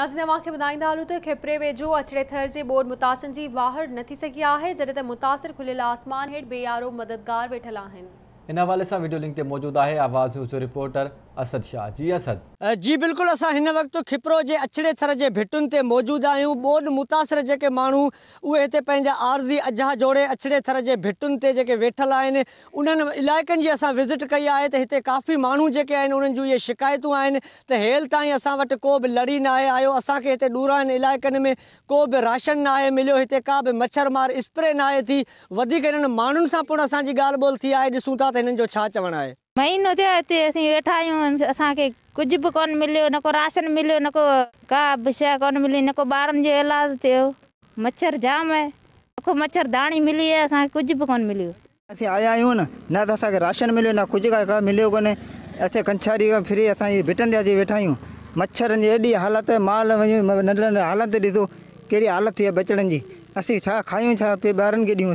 नाज़िन तव्हांखे खिपरे वेझो अचड़े थर के ॿोर मुतासिन की वाहर न थी सघी आहे मुतासिर खुलियल आसमान हेठ बेयारो मददगार वेठल इन हवा से वीडियो लिंक मौजूद है आवाज़ न्यूज़ रिपोर्टर असद शाह जी असद जी बिल्कुल अस इन वक्त खिपरो के अछड़े थर के भिटुन से मौजूद आयु बोड मुतासिर जेके मू उ आर्जी पंहिंजा जोड़े अछड़े थर के भिटुन से जो वेठल उन इलाक की अस विज़िट कई है त हिते काफ़ी माण्हू जो आहिनि उन्हनि जूं इहे हेल ताईं असां वटि को भी लड़ी ना आयो असांखे हिते डूरानि इलाक में को भी राशन ना आहे मिलियो हिते का भी मछर मार स्प्रे ना थी इन हिननि से सां पिणु असांजी ॻाल्हि थी आहे ॾिसूं तो इन चवण है महीनो थियो हिते असीं वेठा आहियूं असांखे कुझु बि कोन मिलियो न को राशन मिलियो न को का बि शइ कोन मिली न को ॿारनि जो इलाजु थियो मच्छर जाम आहे को मच्छर दाणी मिली आहे असांखे कुझु बि कोन मिलियो असीं आया आहियूं न न त असांखे राशन मिलियो न कुझु का मिलियो कोन्हे असां कंछारी खां फ्री असां भिटंदे अची वेठा आहियूं मच्छरनि जी एॾी हालति माल वञूं नंढनि हालति ॾिसो कहिड़ी हालति थी आहे बचड़नि जी असीं छा खायूं छा पे ॿारनि खे ॾियूं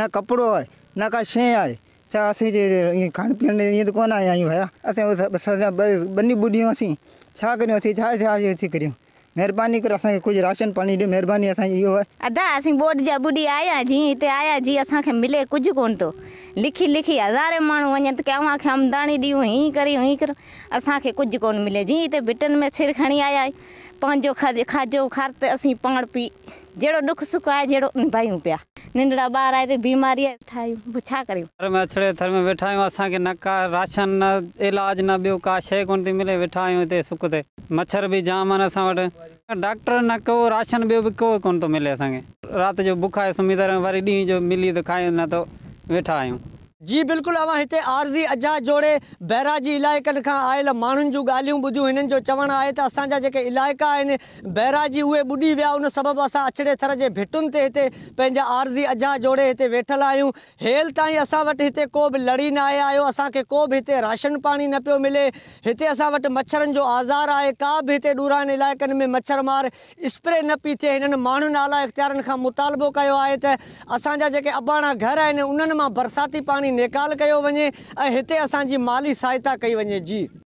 न कपिड़ो आहे न का शइ आहे છાસે જે કે કાણ પલે નહી તો કોણ આય ભયા અસે બસ બસ બની બુડીઓ અસી છાક ન અસી છાશ આય થી કરી મહેરબાની કર અસે કે કુજ રાશન પાણી દે મહેરબાની અસે આય અધા અસી બોડજા બુડી આયા જી ઇતે આયા જી અસા કે મિલે કુજ કોન તો લખી લખી હજાર માણો વજે તો કે આવા કે અમદાણી દી હોઈ કરી હોઈ કરી અસા કે કુજ કોન મિલે જી ઇતે ભટન મે થર ઘણી આયા પંજો ખાજો ખારતે અસી પણ પી જેડો દુખ સુખ આય જેડો ભાઈઓ પયા निंदा बार आए थे बीमारी ठाही छा करियूं घर में अछड़े थर में वेठा आहियूं असांखे न का राशन न इलाज न ॿियो का शय कोन थी मिले वेठा आहियूं ते सुख ते मच्छर भी जाम आहिनि असां वटि डॉक्टर न को राशन ॿियो बि को कोन तो मिले असा के रात जो भूखा है सुम्ही तरह वरी ॾींहं जो मिली तो खाय न तो वेठा आहियूं जी बिल्कुल अवां इतने आरज़ी अजा जोड़े बैराजी इलाकन का आयल माण्हुनि जूं ॻाल्हियूं ॿुधियूं हिननि जो चवणु आहे त असांजा जेके बैराजी उहे ॿुॾी विया उन सबबि असां अछड़े थर के भिटुनि से इतने आरज़ी अजा जोड़े हिते वेठल आहियूं हेल ताईं असां इतने को भी लड़ी न आया आयो असांखे को बि हिते राशन पानी न पो मिले इतने अस मच्छर जो आज़ार है का भी इतने डूरान इलाइक़नि में मच्छरमार स्प्रे न पई थिए हिननि माण्हुनि आला इख्तियार मुतालबो किया आहे त असांजा अबाणा घर आहिनि उन्हनि बरसाती पानी नेकाल कयो वञे ऐं हिते असांजी माली सहायता कई वञे जी